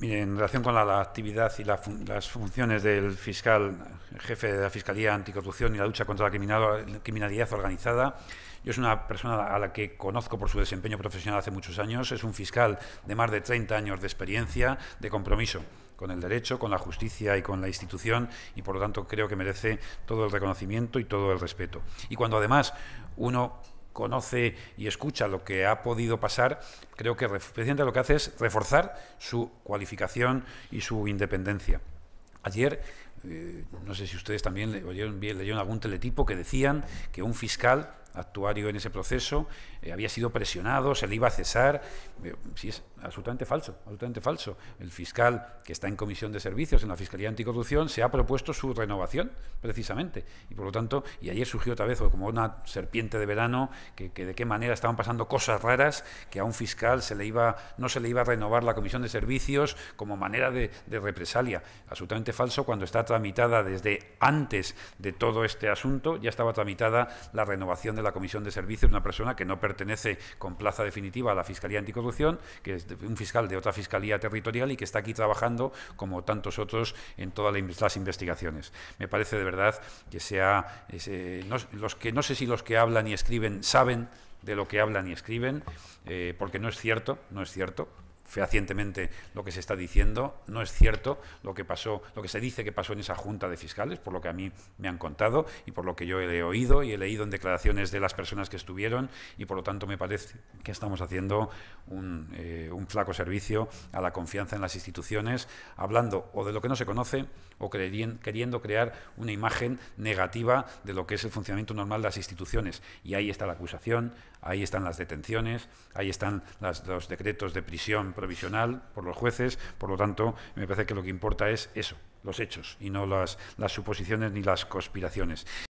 en relación con la, actividad y las funciones del fiscal, jefe de la Fiscalía Anticorrupción y la lucha contra la criminalidad organizada, yo es una persona a la que conozco por su desempeño profesional hace muchos años. Es un fiscal de más de 30 años de experiencia, de compromiso con el derecho, con la justicia y con la institución y por lo tanto creo que merece todo el reconocimiento y todo el respeto. Y cuando además uno conoce y escucha lo que ha podido pasar, creo que presidente lo que hace es reforzar su cualificación y su independencia. Ayer eh, no sé si ustedes también leyeron algún teletipo que decían que un fiscal actuario en ese proceso eh, había sido presionado, se le iba a cesar. Eh, sí, es absolutamente falso, absolutamente falso. El fiscal que está en comisión de servicios en la Fiscalía Anticorrupción se ha propuesto su renovación, precisamente. Y por lo tanto, y ayer surgió otra vez como una serpiente de verano, que, de qué manera estaban pasando cosas raras, que a un fiscal se le iba, no se le iba a renovar la comisión de servicios como manera de, de represalia. Absolutamente falso cuando está tramitada desde antes de todo este asunto, ya estaba tramitada la renovación de la comisión de servicios una persona que no pertenece con plaza definitiva a la Fiscalía Anticorrupción, que es un fiscal de otra fiscalía territorial y que está aquí trabajando, como tantos otros, en todas las investigaciones. Me parece de verdad que sea. no, los que, no sé si los que hablan y escriben saben de lo que hablan y escriben, eh, porque no es cierto, no es cierto, fehacientemente lo que se está diciendo, no es cierto lo que pasó, lo que se dice que pasó en esa junta de fiscales, por lo que a mí me han contado y por lo que yo he oído y he leído en declaraciones de las personas que estuvieron y por lo tanto me parece que estamos haciendo un, eh, flaco servicio a la confianza en las instituciones, hablando o de lo que no se conoce o queriendo crear una imagen negativa de lo que es el funcionamiento normal de las instituciones. Y ahí está la acusación, ahí están las detenciones, ahí están los decretos de prisión provisional por los jueces, por lo tanto, me parece que lo que importa es eso, los hechos, y no las, las suposiciones ni las conspiraciones.